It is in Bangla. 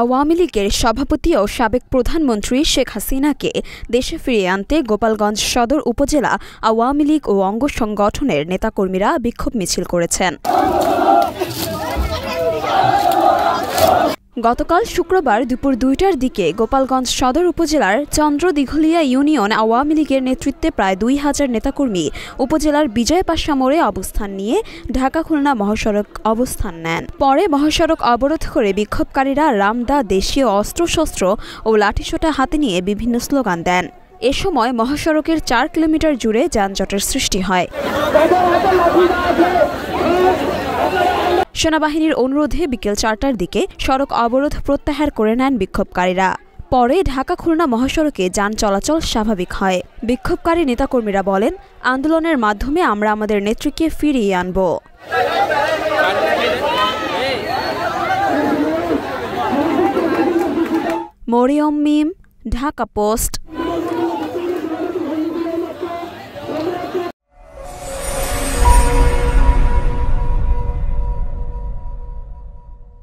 আওয়ামী লীগের সভাপতি ও সাবেক প্রধানমন্ত্রী শেখ হাসিনাকে দেশে ফিরিয়ে আনতে গোপালগঞ্জ সদর উপজেলা আওয়ামী লীগ ও অঙ্গ সংগঠনের নেতাকর্মীরা বিক্ষোভ মিছিল করেছেন গতকাল শুক্রবার দুপুর দুইটার দিকে গোপালগঞ্জ সদর উপজেলার চন্দ্র দিঘলিয়া ইউনিয়ন আওয়ামী লীগের নেতৃত্বে প্রায় দুই হাজার নেতাকর্মী উপজেলার বিজয় পাশা মোড়ে অবস্থান নিয়ে ঢাকা খুলনা মহাসড়ক অবস্থান নেন পরে মহাসড়ক অবরোধ করে বিক্ষোভকারীরা রামদা দেশীয় অস্ত্রশস্ত্র ও লাঠিসোটা হাতে নিয়ে বিভিন্ন স্লোগান দেন এ সময় মহাসড়কের চার কিলোমিটার জুড়ে যানজটের সৃষ্টি হয় সেনাবাহিনীর অনুরোধে বিকেল চারটার দিকে সড়ক অবরোধ প্রত্যাহার করে নেন বিক্ষোভকারীরা পরে ঢাকা খুলনা মহাসড়কে যান চলাচল স্বাভাবিক হয় বিক্ষোভকারী নেতাকর্মীরা বলেন আন্দোলনের মাধ্যমে আমরা আমাদের নেত্রীকে ফিরিয়ে আনব মরিয়ম মিম ঢাকা পোস্ট